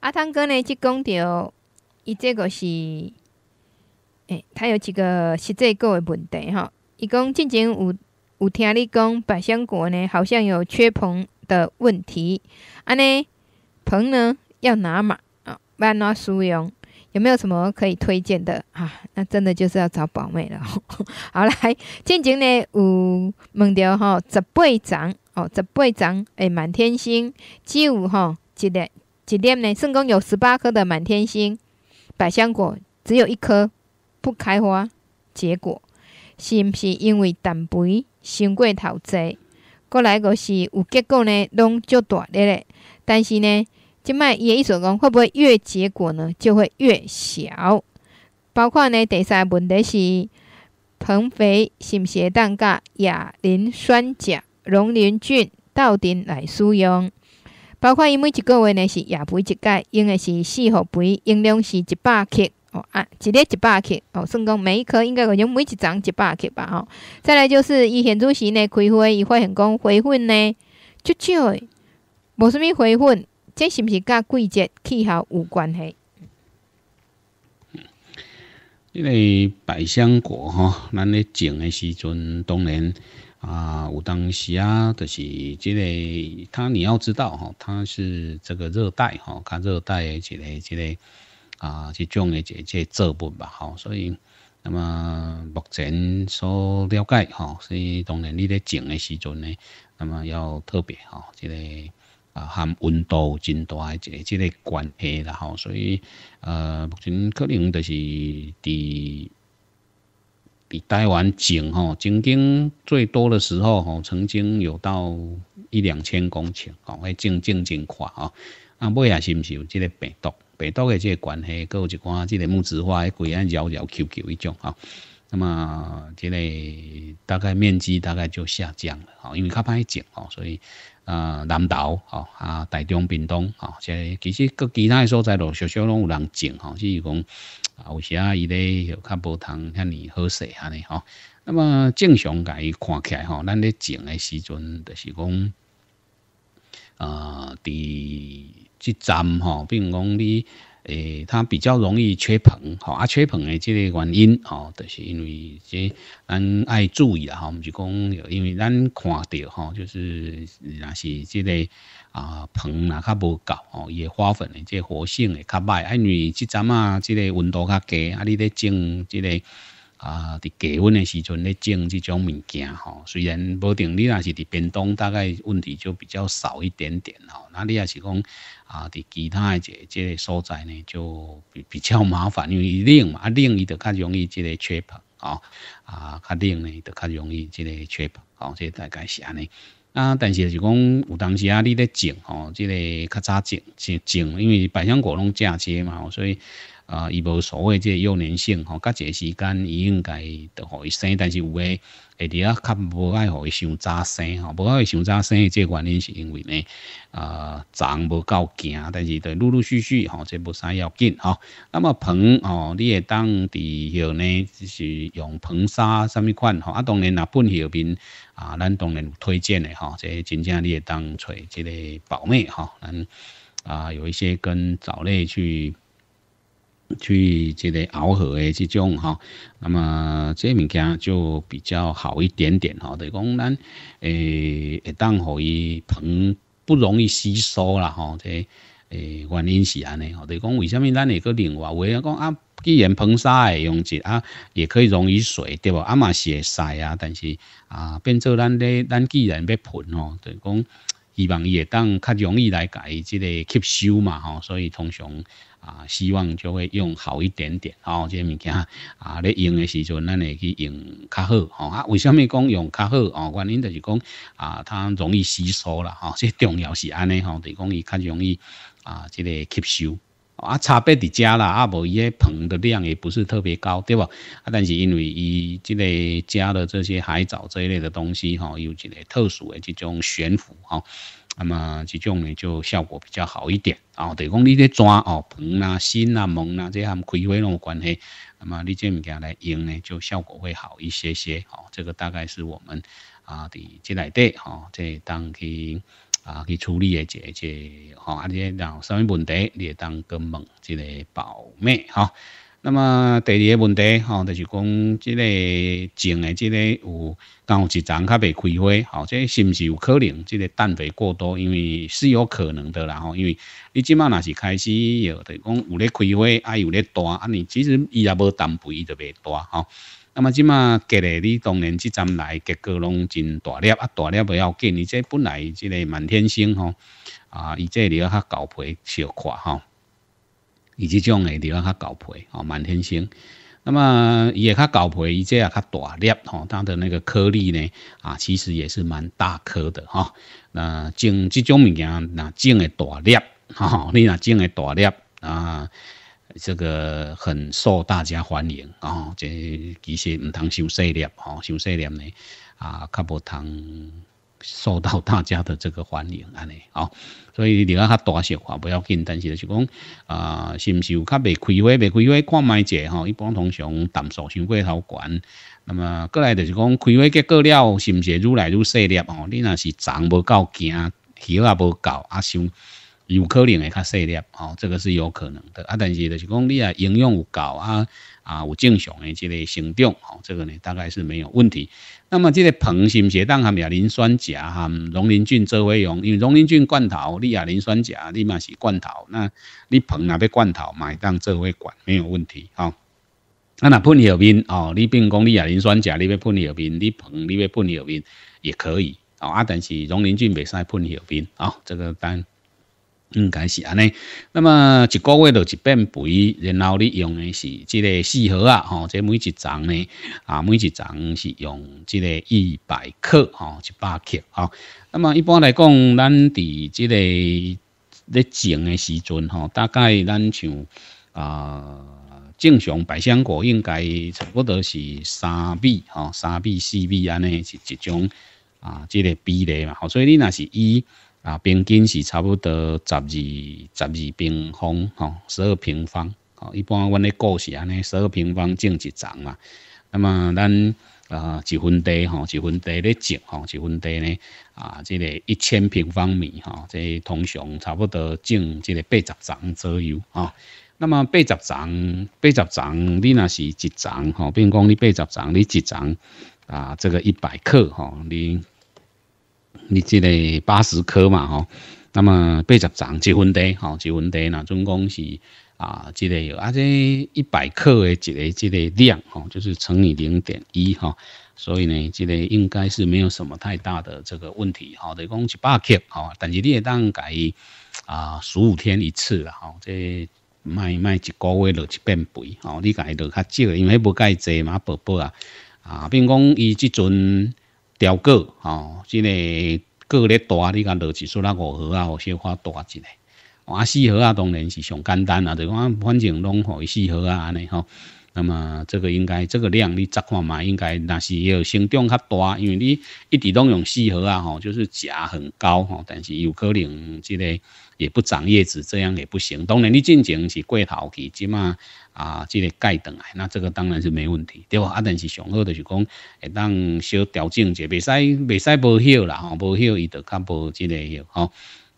阿汤哥呢，即讲到伊这个是，诶，他有几个实际个问题哈。伊讲进前有有听你讲百香果呢，好像有缺硼的问题。安尼硼呢要拿嘛啊，安怎使用？有没有什么可以推荐的啊？那真的就是要找宝妹了。好来进前呢有问到吼，十八掌哦，十八掌诶，满天星只有吼一粒。一点呢？算讲有十八棵的满天星，百香果只有一棵不开花结果，是毋是因为氮肥伤过头侪？过来个是有结果呢，拢足大粒的。但是呢，即卖伊的意思讲，会不会越结果呢就会越小？包括呢，第三个问题是硼肥是毋是会当甲亚磷酸钾溶磷菌斗阵来使用？包括伊每一个月呢是夜肥一届，用的是四号肥，用量是一百克哦啊，一日一百克哦，算讲每一科应该可能每一丛一百克吧吼。再来就是伊现主时呢开花，伊发现讲花粉呢少少诶，无什物花粉，这是毋是甲季节、气候有关系？因为百香果吼咱咧种的时阵当然。啊，有当时啊，就是即个它你要知道哈，它是这个热带哈，卡热带诶，即个即个啊，即种诶，即即作物吧吼。所以，那么目前所了解哈，所以当然你咧种诶时阵呢，那么要特别哈，即个啊含温度、大的诶即即个关系啦吼。所以，呃，目前可能就是伫。比台湾种吼，曾经最多的时候吼，曾经有到一两千公顷吼，迄种种金吼，啊，尾也是不是有这个病毒？病毒的这个关系，搁有一寡这个木质化，迄个鬼安摇摇 QQ 一种啊，那么这个大概面积大概就下降了啊，因为较歹种吼，所以啊，南岛吼，啊，大中、平东啊，这其实各其他所在都小小拢有人种吼，就是讲。啊，有时啊，伊咧又较无通遐尼好势，安尼吼。那么正常，介伊看起来吼，咱咧种诶时阵，就是讲，啊，伫即站吼，比如讲你。诶，它比较容易缺硼，吼啊，缺硼诶，这个原因，哦，就是因为咱爱注意啦，哈，我是讲，因为咱看到，哈，就是，若是这个啊硼啊较无够，哦，也花粉诶，这活性会较慢，因为即阵啊，这个温度较低，啊，你咧种这个。啊，伫低温的时阵咧种这种物件吼，虽然无定你若是伫偏东，大概问题就比较少一点点吼。那你也是讲啊，伫其他一节这个所在呢，就比比较麻烦，因为冷嘛，啊冷，伊就较容易这个缺盆吼，啊较冷呢，就较容易这吹缺盆即这大概是安尼。啊，但是是讲有当时啊，你咧种吼，即个较早种，种种，因为百香果拢嫁接嘛，所以。啊，伊无所谓，即幼年性吼，甲一时间，伊应该互伊生，但是有诶会伫啊，较无爱，互伊伤早生吼，无爱互伊伤早生，即个原因是因为呢，啊，长无够惊，但是对陆陆续续吼，即无啥要紧吼。那么盆哦，你会当伫迄呢，就是用硼砂啥物款吼，啊，当然啦，本迄边啊，咱当然有推荐的吼，即真正你会当找即个宝物吼，咱啊有一些跟藻类去。去这个螯合的这种哈，那么这物件就比较好一点点哈。就讲咱诶，当可以盆不容易吸收啦哈。这诶原因是安尼，就讲为什么咱那个另外为讲啊，既然盆沙会用一啊，也可以溶于水对不？啊嘛是会筛啊，但是啊变做咱咧，咱既然要盆哦，就讲希望伊会当较容易来改这个吸收嘛哈。所以通常。啊，希望就会用好一点点哦，这些物件啊，你用的时候，咱会去用较好哦。啊，为什么讲用较好哦？原因就是讲啊，它容易吸收啦，吼，这重要是安尼吼，对，讲伊较容易啊，这个吸收啊，差别伫遮啦，啊，无伊个膨的量也不是特别高，对无？啊，但是因为伊即个加了这些海藻这一类的东西，吼，有一个特殊的这种悬浮，吼。那么这种呢，就效果比较好一点。哦，等于讲你咧抓哦盆啊、芯啊、毛啊，这含开灰拢有关系。那么你这物件来用呢，就效果会好一些些。哦，这个大概是我们啊的这来的哦，这当去啊去处理的这这，哦，啊且然后什么问题你也当跟问这类保密，哈。那么第二个问题，吼，就是讲，这个种的这个有，刚有一盏较未开花，好，这是不是有可能？这个氮肥过多，因为是有可能的啦，吼，因为你即满若是开始，有，等讲有咧开花，啊有咧大，啊你其实伊也无氮肥，伊就袂大，吼。那么即满结日你当然即盏来，结果拢真大粒，啊大粒袂要紧，你这本来这个满天星，吼，啊，伊这你要较厚皮小块，吼。以即种诶地方较高配哦，满天星，那么伊也较高配，伊即也较大粒吼，它的那个颗粒呢啊，其实也是蛮大颗的哈。那种这种物件，那种诶大粒吼，你那种诶大粒啊，这个很受大家欢迎哦。这其实唔通想细粒吼，想细粒呢啊，较无通。受到大家的这个欢迎，安尼哦，所以你讲较大事话不要紧，但是就是讲，啊，是毋是有较未开花未开花看卖者吼，一般通常淡数伤过头悬，那么过来就是讲开花结果了，是毋是愈来愈细粒吼？你若是长无够，惊叶也无够，啊，像。有可能会较细粒，吼，这个是有可能的。啊，但是就是讲你啊，营养有够啊啊，有正常诶这个行动，吼，这个呢大概是没有问题。那么这个硼是毋是当含亚磷酸钾含溶磷菌做伙用？因为溶磷菌罐头，你亚磷酸钾你嘛是罐头，那你硼拿别罐头买当做为管没有问题，吼。啊，那喷药品哦，你并讲你亚磷酸钾，你要喷药品，你硼你要喷药品也可以，吼。啊，但是溶磷菌袂使喷药品啊，这个单。应该是安尼，那么一个月就一变肥，然后你用的是这个四盒啊，吼，这每一丛呢，啊，每一丛是用这个一百克，吼，一百克，啊，那么一般来讲，咱伫这个咧种的时阵，吼，大概咱像啊，正常百香果应该差不多是三米，吼，三米四米安尼是一种啊，这个比例嘛，吼，所以你那是以。啊，平均是差不多十二十二平方吼，十二平方哦，一般阮咧果是安尼，十二平方种一丛嘛。那么咱啊，一分地吼，一分地咧种吼，一分地咧啊，这个一千平方米吼，这通常差不多种即个八十丛左右啊。那么八十丛，八十丛，你那是一丛吼，比如讲你八十丛，你一丛啊，这个一百克吼，你。你即个八十克嘛吼，那么八十张结婚袋吼，结婚袋那总共是啊，即个有啊，这一百克的即个即个量吼，就是乘以零点一哈，所以呢，即个应该是没有什么太大的这个问题哈。得讲是百克哈，但是你会当改啊，十五天一次啦吼，这卖卖一个月就变肥哦，你改就较少，因为不介济嘛，宝宝啊啊，并讲伊即阵。钓过吼，即个个咧大，你甲落一束那五盒啊，或小花大一下。啊四盒啊当然是上简单啊，就讲反正拢互伊四盒啊安尼吼。那么这个应该这个量你再看嘛，应该那是也有生长较大，因为你一直拢用四盒啊，吼，就是钾很高吼，但是有可能即个也不长叶子，这样也不行。当然你进前是过头期，即嘛啊，即个钙顿来，那这个当然是没问题，对吧？啊，但是上好就是讲会当小调整者，未使未使无休啦，吼，无休伊就较无即个哟，吼。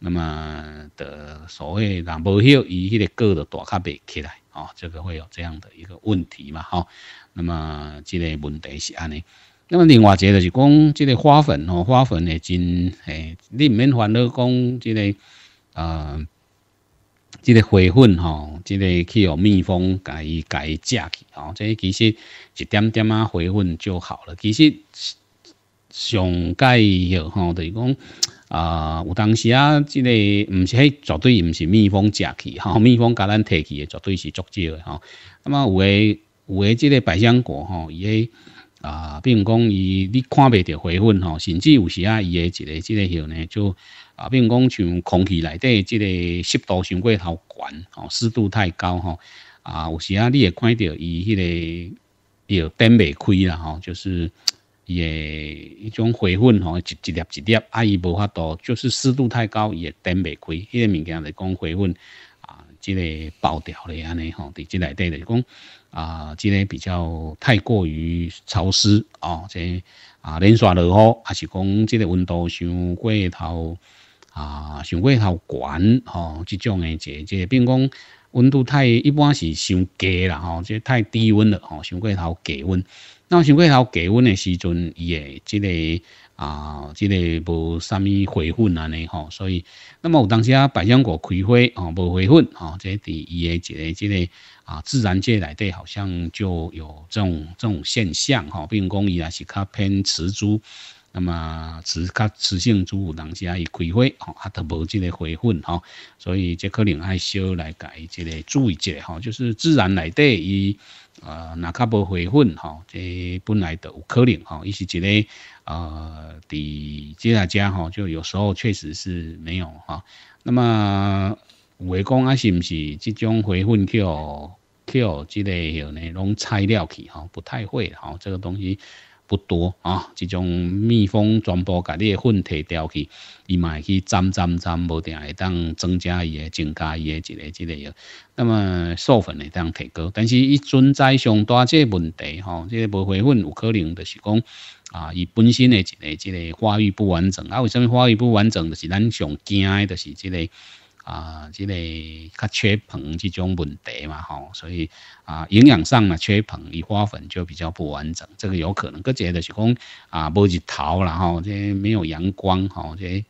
那么的所谓，人无好伊迄个个的大卡袂起来，哦，这个会有这样的一个问题嘛，哈。那么这个问题是安尼。那么另外一个就是讲，这个花粉哦，花粉也真诶，你唔免烦恼讲，这个呃，这个花粉哈，这个去有蜜蜂家己家己食去，哦，这其实一点点啊花粉就好了，其实。上介许吼就是讲啊，有当时啊，即个唔是迄绝对唔是蜜蜂食去，吼 蜜蜂甲咱摕去诶，绝对是足少诶吼。那么有诶有诶，即个百香果吼伊诶啊，比如讲伊你看袂着花粉吼，甚至有时啊伊诶一个即个叶呢就啊，比如讲像空气内底即个湿度伤过头悬吼，湿度太高吼啊，有时啊你会看到伊迄个叶顶袂开啦吼，就是。伊诶一种花粉吼，一一粒一粒，啊，伊无法度，就是湿度太高伊也顶袂开。迄个物件来讲花粉啊，即个爆掉咧安尼吼，伫即内底咧讲啊，即个比较太过于潮湿哦，即啊连续落雨，还是讲即个温度上过头啊，上过头悬吼，即种诶，即即，比如讲。温度太一般是上低啦吼，即太低温了吼，上过头低温。那伤上过头低温的时阵，伊的即个啊，即个无啥物回粉安尼吼，所以那么有当时啊，百香果开花吼，无回粉吼，即伫伊的一个即个啊，自然界内底好像就有这种这种现象哈，并讲伊来是较偏雌株。那么，植较植性植物东啊，伊开花吼，啊，都无即个花粉吼，所以即可能爱少来改即个注意者下吼，就是自然内底伊啊，那较无花粉吼，这本来都有可能吼，伊是一个啊，伫即下家吼，就有时候确实是没有哈。那么，我讲啊，是毋是即种花粉去去即个有呢，拢材料去哈？不太会哈，这个东西。不多啊，即种蜜蜂全部把你的粉摕掉去，伊嘛会去沾沾沾，无定会当增加伊诶增加伊诶一个之类诶。那么授粉会当提高，但是伊存在上大个问题吼，这个无花粉有可能就是讲啊，伊本身的一个之个发育不完整啊。为什么发育不完整？就是咱上惊，就是之个。啊，这类，较缺硼这种问题嘛，吼，所以啊，营养上嘛缺硼，伊花粉就比较不完整，这个有可能。个者就是讲啊，无日头啦，吼，这没有阳光，吼，这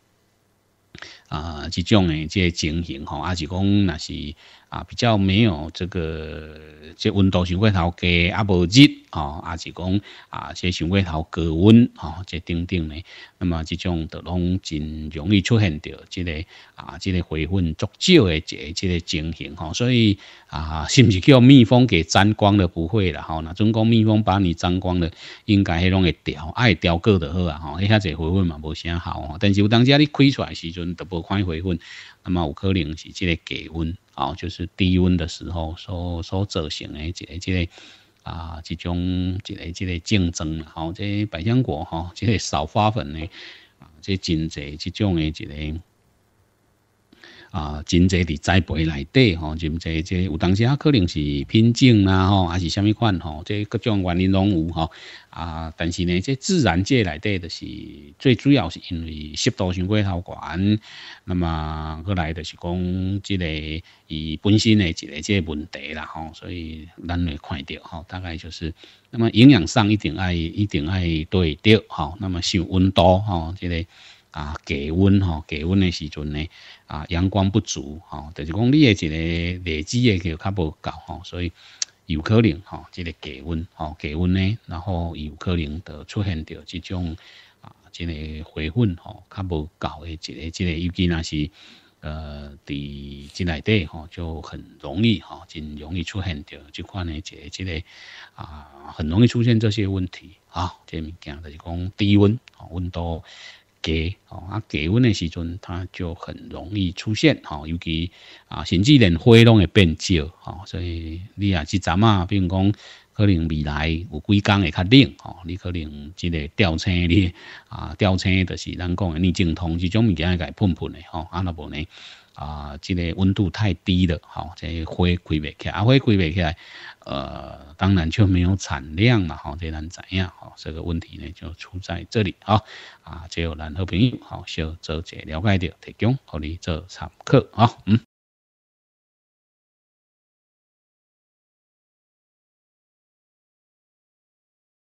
啊，这种的这情形，吼，还是讲那是。啊，比较没有这个，这温度相对头低啊，无热哦，啊是讲啊，这想对头高温哦，这等等呢，那么这种都拢真容易出现着这个啊，这个回分足少的这这个情形哦，所以啊，是不是叫蜜蜂给沾光了？不会啦？哈，那总讲蜜蜂把你沾光了，应该迄种会雕爱掉个的好啊，哈，一下子花嘛无啥好哦，但是有当家你开出来时阵，都无看回分，那么有可能是这个低温。好，就是低温的时候所所造成的一个这个啊，一种一个这个竞争吼、好，这百香果哈，这个少花粉呢，啊，这经济这种的这个。啊，真侪伫栽培内底吼，真侪即有当时啊，可能是品种啦吼，还是虾米款吼，即各种原因拢有吼。啊，但是呢，即自然界内底就是最主要是因为湿度伤过头悬。那么过来就是讲即个伊本身的一个即个问题啦吼，所以咱会看到吼，大概就是那么营养上一定爱一定爱对对吼。那么受温度吼，即个。啊，低温吼，低温的时阵呢，啊，阳光不足吼，就是讲你的一个累积的就较无够吼，所以有可能吼，这个低温吼，低温呢，然后有可能就出现着这种啊，这个回粉吼，较无够的这个这个，尤其那是呃，伫即内底吼，就很容易吼，真容易出现着即款呢，这个这个啊，很容易出现这些问题啊，这物件就是讲低温吼，温度。给哦，啊，降温的时阵，它就很容易出现哦，尤其啊，甚至连花拢会变少哦，所以你啊去怎啊，比如讲。可能未来有几天会较冷哦，你可能即个吊车哩啊，吊车就是咱讲的逆精通这种物件来喷喷的吼，安那无呢啊，即个温度太低了，吼，这花开不起来，啊，花开不起来，呃，当然就没有产量嘛，吼，这咱知影，吼，这个问题呢就出在这里啊，啊，只有咱好朋友，吼，小做者了解的提供，互你做参考啊，嗯。